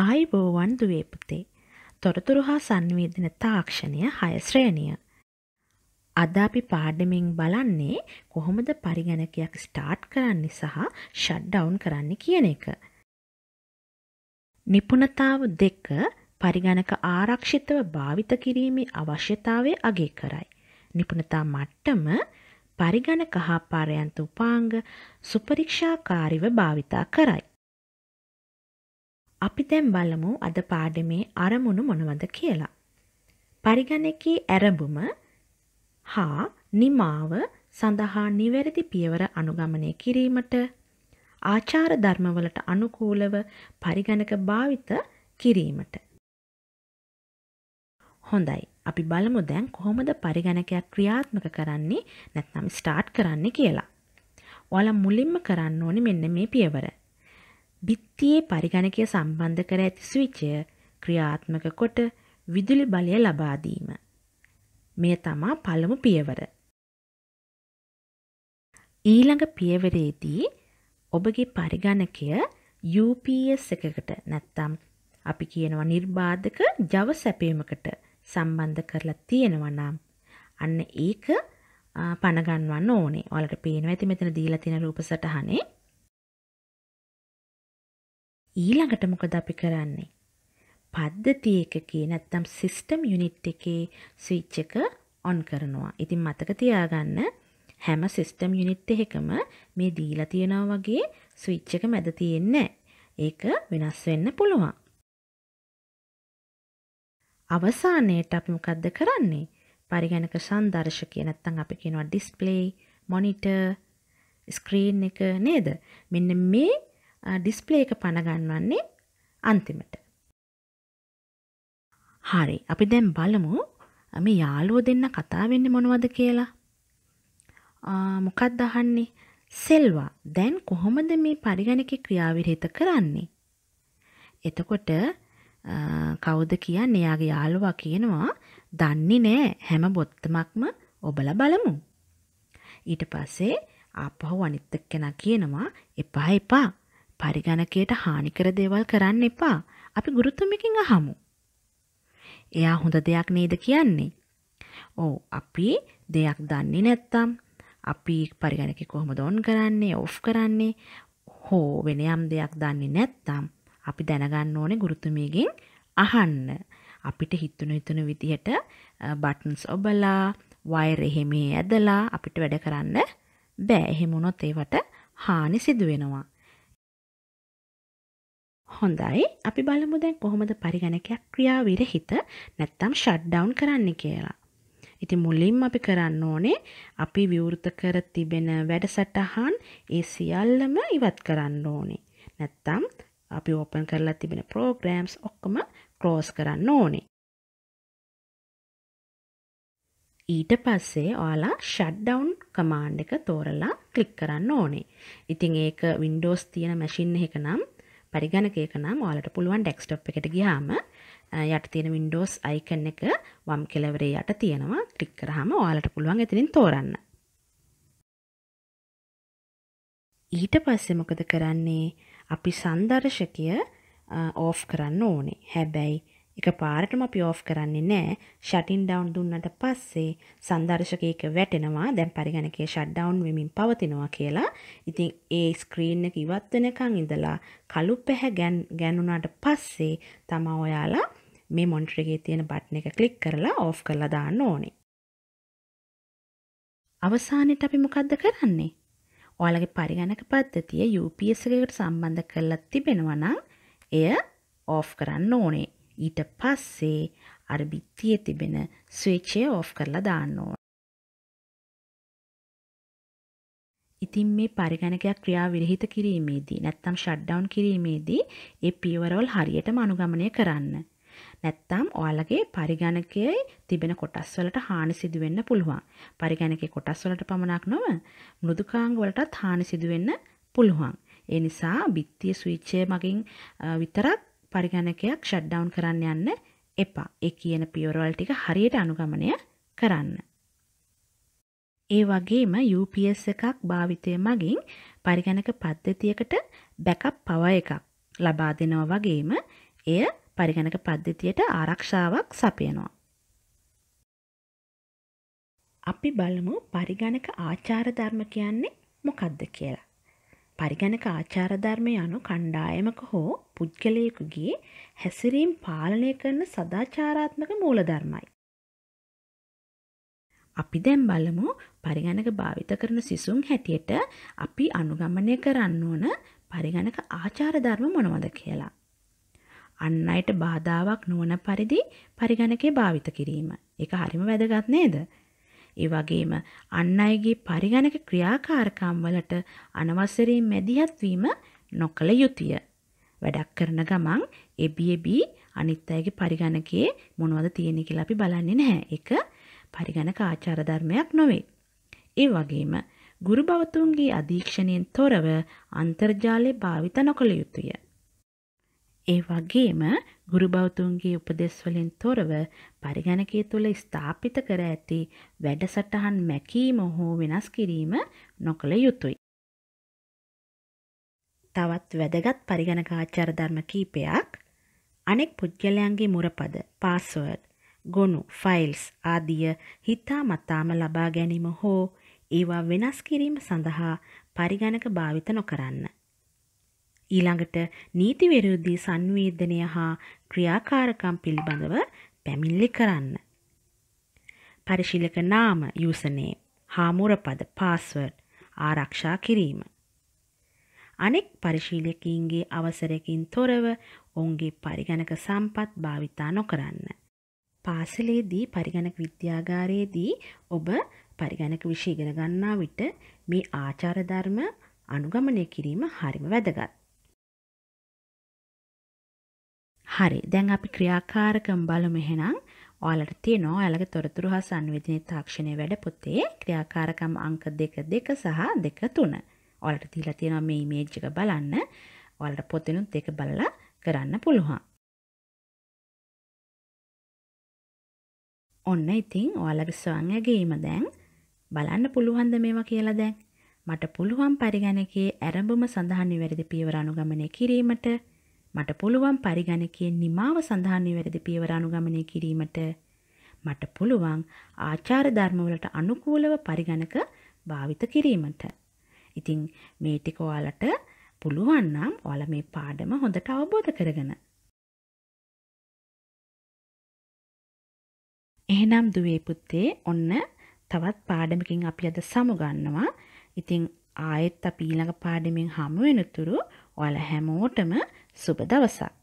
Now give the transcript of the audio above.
ආයිබෝවන් දුවේ පුතේ. තොරතුරු හා සංවේදන තාක්ෂණය හය ශ්‍රේණිය. අද අපි පාඩමෙන් බලන්නේ කොහොමද පරිගණකයක් ස්ටාර්ට් කරන්න සහ ෂට්ඩවුන් කරන්න කියන එක. නිපුණතාව දෙක පරිගණක ආරක්ෂිතව භාවිත කිරීමේ අවශ්‍යතාවය අගේ කරයි. නිපුණතා මට්ටම පරිගණක හා පාරයන්ත උපාංග සුපරීක්ෂාකාරීව භාවිතා කරයි. අපි දැන් බලමු අද පාඩමේ අරමුණු මොනවද කියලා. පරිගණකී ඇරඹුම හා නිමාව සඳහා නිවැරදි පියවර අනුගමනය කිරීමට ආචාර ධර්මවලට අනුකූලව පරිගණක භාවිත කිරීමට. හොඳයි. අපි බලමු දැන් කොහොමද පරිගණකයක් ක්‍රියාත්මක කරන්නේ නැත්නම් ස්ටාර්ට් කරන්න කියලා. ඔයාලා මුලින්ම කරන්න ඕනේ මෙන්න මේ පියවර. බිත්තියේ පරිගණකය සම්බන්ධ කර ඇති ස්විචය ක්‍රියාත්මක කොට විදුලි බලය ලබා දීම. මෙය තමා පළමු පියවර. ඊළඟ පියවරේදී ඔබගේ පරිගණකය UPS එකකට නැත්තම් අපි කියනවා නිර්බාධක ජව සැපීමකට සම්බන්ධ කරලා තියෙනවා නම් අන්න ඒක පණගන්වන්න ඕනේ. ඔයාලට පේනවා ඇති මෙතන දීලා තියෙන රූප සටහනේ ඊළඟට මොකද අපි කරන්නේ? පද්ධතිය එකකේ නැත්තම් සිස්ටම් යුනිට් එකේ ස්විච් එක ඔන් කරනවා. ඉතින් මතක තියාගන්න හැම සිස්ටම් යුනිට් එකකම මේ දීලා තියෙනවා වගේ ස්විච් එක මැද තියෙන්නේ ඒක වෙනස් වෙන්න පුළුවන්. අවසානයේට අපි මොකද්ද කරන්නේ? පරිගණක සංදර්ශකය නැත්තම් අපි කියනවා ඩිස්ප්ලේ, මොනිටර්, ස්ක්‍රීන් එක නේද? මෙන්න මේ ඩිස්ප්ලේ එක පනගන්වන්නේ අන්තිමට. හරි අපි දැන් බලමු මේ යාළුවෝ දෙන්න කතා වෙන්නේ මොනවද කියලා. මොකක්ද අහන්නේ? සෙල්වා දැන් කොහොමද මේ පරිගණක ක්‍රියාවිරහිත කරන්නේ? එතකොට කවුද කියන්නේ යාගේ යාළුවා කියනවා දන්නේ නෑ හැම බොත්තමක්ම ඔබලා බලමු. ඊට පස්සේ ආපහු අනිත් එක්කෙනා කියනවා එපා එපා පරිගණකයට හානිකර දේවල් කරන්න එපා. අපි ගුරුතුමිකින් අහමු. එයා හොඳ දෙයක් නේද කියන්නේ? ඔව් අපි දෙයක් දන්නේ නැත්තම් අපි පරිගණකෙ කොහොමද ඔන් කරන්නේ, ඔෆ් කරන්නේ, හෝ වෙන යම් දෙයක් දන්නේ නැත්තම් අපි දැනගන්න ඕනේ ගුරුතුමියගෙන් අහන්න. අපිට හිතුණු හිතුණු විදිහට බටන්ස් ඔබලා, වයර් එහෙම ඇදලා අපිට වැඩ කරන්න බෑ. එහෙම වුණොත් ඒවට හානි සිදු වෙනවා. හොඳයි අපි බලමු දැන් කොහොමද පරිගණකයක් ක්‍රියාවීර හිත නැත්තම් ෂට්ඩවුන් කරන්න කියලා. ඉති මුලින්ම අපි කරන්න ඕනේ අපි විවෘත කර තිබෙන වැඩසටහන් ඒ සියල්ලම ඉවත් කරන්න ඕනේ. නැත්තම් අපි ඕපන් කරලා තිබෙන ප්‍රෝග්‍රෑම්ස් ඔක්කොම ක්‍රෝස් කරන්න ඕනේ. ඊට පස්සේ ඔයාලා ෂට්ඩවුන් කමාන්ඩ් එක තෝරලා ක්ලික් කරන්න ඕනේ. ඉතින් ඒක Windows තියෙන මැෂින් එකක නම් පරිගණකයක නම් ඔයාලට පුළුවන් ඩෙස්ක්ටොප් එකට ගියාම යට තියෙන Windows icon එක වම් කෙළවරේ යට තියෙනවා. ක්ලික් කරාම ඔයාලට පුළුවන් එතනින් තෝරන්න. ඊට පස්සේ මොකද කරන්නේ? අපි සංදර්ශකය ඕෆ් කරන්න ඕනේ. හැබැයි එක පාරටම අපි ඕෆ් කරන්නේ නෑ ෂටින් ඩවුන් දුන්නට පස්සේ සංදර්ශකයක වැටෙනවා දැන් පරිගණකය ෂට් ඩවුන් වෙමින් පවතිනවා කියලා. ඉතින් ඒ ස්ක්‍රීන් එක ඉවත් වෙනකන් ඉඳලා කළු පැහැ ගැන්ුණාට පස්සේ තමයි ඔයාලා මේ මොනිටර් එකේ තියෙන බටන් එක ක්ලික් කරලා ඕෆ් කරලා දාන්න ඕනේ. අවසානයේට අපි මොකද්ද කරන්නේ? ඔයාලගේ පරිගණක පද්ධතිය UPS එකකට සම්බන්ධ කරලා තිබෙනවා නම් එය ඕෆ් කරන්න ඕනේ. ඊට පස්සේ අර බිත්තියේ තිබෙන ස්විච්චය ඔෆ් කරලා දාන්න ඕන. ඉතින් මේ පරිගණකයක් ක්‍රියා විරහිත කිරීමේදී නැත්තම් ෂට්ඩවුන් කිරීමේදී ඒ පියවරවල් හරියටම අනුගමනය කරන්න. නැත්තම් ඔයාලගේ පරිගණකයේ තිබෙන කොටස් වලට හානි සිදු වෙන්න පුළුවන්. පරිගණකේ කොටස් වලට පමණක් නොව මෘදුකාංග වලටත් හානි සිදු වෙන්න පුළුවන්. ඒ නිසා බිත්තිය ස්විච් මගින් විතරක් පරිගණකයක් ෂට්ඩවුන් කරන්න යන්න එපා. ඒ කියන පියවරවල් ටික හරියට අනුගමනය කරන්න. ඒ වගේම UPS එකක් භාවිතය මගින් පරිගණක පද්ධතියකට බැකප් පව එකක් ලබා දෙනවා වගේම එය පරිගණක පද්ධතියට ආරක්ෂාවක් සපයනවා. අපි බලමු පරිගණක ආචාර ධර්ම කියන්නේ මොකක්ද කියලා. පරිගණක ආචාරධර්මය යනු කණ්ඩායමක හෝ පුද්ගලයකුගේ හැසිරීම් පාලනය කරන සදාචාරාත්මක මූලධර්මයි. අපි දැන් බලමු පරිගණක භාවිත කරන සිසුන් හැටියට අපි අනුගමනය කරන්න ඕන පරිගණක ආචාරධර්ම මොනවද කියලා. අන්න අයට බාධාවක් නොවන පරිදි පරිගණකේ භාවිත කිරීම. එක හරිම වැදගත් නේද? ඒ වගේම අන් අයගේ පරිගණක ක්‍රියාකාරකම් වලට අනවසරයෙන් මැදිහත් වීම නොකළ යුතුය. වැඩක් කරන ගමන් එබියබී අනිත් අයගේ පරිගණකයේ මොනවද තියෙන්නේ කියලා අපි බලන්නේ නැහැ. ඒක පරිගණක ආචාර ධර්මයක් නොවේ. ඒ වගේම ගුරු භවතුන්ගේ අධීක්ෂණයෙන් තොරව අන්තර්ජාලය භාවිත නොකළ යුතුය. ඒ වගේම ගුරු බෞතුන්ගේ උපදෙස්වලින් තොරව පරිගණකය තුළ ස්ථාපිත කර ඇති වැඩසටහන් මැකීම හෝ වෙනස් කිරීම නොකළ යුතුයි. තවත් වැදගත් පරිගණක ආචාර ධර්ම කීපයක් අනෙක් පුද්ගලයන්ගේ මුරපද පාස්වර්ඩ් ගොනු ෆයිල්ස් ආදිය හිතා මතාම ලබා ගැනීම හෝ ඒවා වෙනස් කිරීම සඳහා පරිගණක භාවිත නොකරන්න. ඊළඟට නීති විරෝධී සංවේදනය හා ක්‍රියාකාරකම් පිළිබඳව පැමිණිලි කරන්න. පරිශීලක නාම යූසනේ හා මුරපද පාස්වර්ඩ් ආරක්ෂා කිරීම. අනෙක් පරිශීලකීන්ගේ අවසරකින් තොරව ඔවුන්ගේ පරිගණක සම්පත් භාවිතා නොකරන්න. පාසලේදී පරිගණක විද්‍යාගාරයේදී ඔබ පරිගණක විශය ඉගෙන ගන්නා විට මේ ආචාර ධර්ම අනුගමනය කිරීම හරිම වැදගත්. හරි දැන් අපි ක්‍රියාකාරකම් බලමු එහෙනම් ඔයාලට තියෙනවා ඔයාලගේ තොරතුරු හා සංවේදනයේ තාක්ෂණයේ වැඩ පොතේ ක්‍රියාකාරකම් අංක 2 2 සහ 2 3. ඔයාලට තියලා තියෙනවා මේ ඉමේජ් එක බලන්න. ඔයාලට පොතෙනුත් ඒක බලලා කරන්න පුළුවන්. ඔන්න ඉතින් ඔයාලගේ සංයගීම දැන් බලන්න පුළුවන්ද මේවා කියලා දැන් මට පුළුවන් පරිගණකයේ ආරම්භම සඳහන් නිවැරදි පියවර අනුගමනය කිරීමට මට පුළුවන් පරිගණකයෙන් නිමාව සඳහන් නිවැරදි පියවර අනුගමනය කිරීමට මට පුළුවන් ආචාර ධර්මවලට අනුකූලව පරිගණක භාවිත කිරීමට. ඉතින් මේ ටික ඔයාලට පුළුවන් නම් ඔයාලා මේ පාඩම හොඳට අවබෝධ කරගන්න. එහෙනම් දුවේ පුත්තේ ඔන්න තවත් පාඩමකින් අපි අද සමුගන්නවා. ඉතින් ආයෙත් අපි ඊළඟ පාඩමෙන් හමු වෙනතුරු ඔයාලා හැමෝටම සුබ දවසක්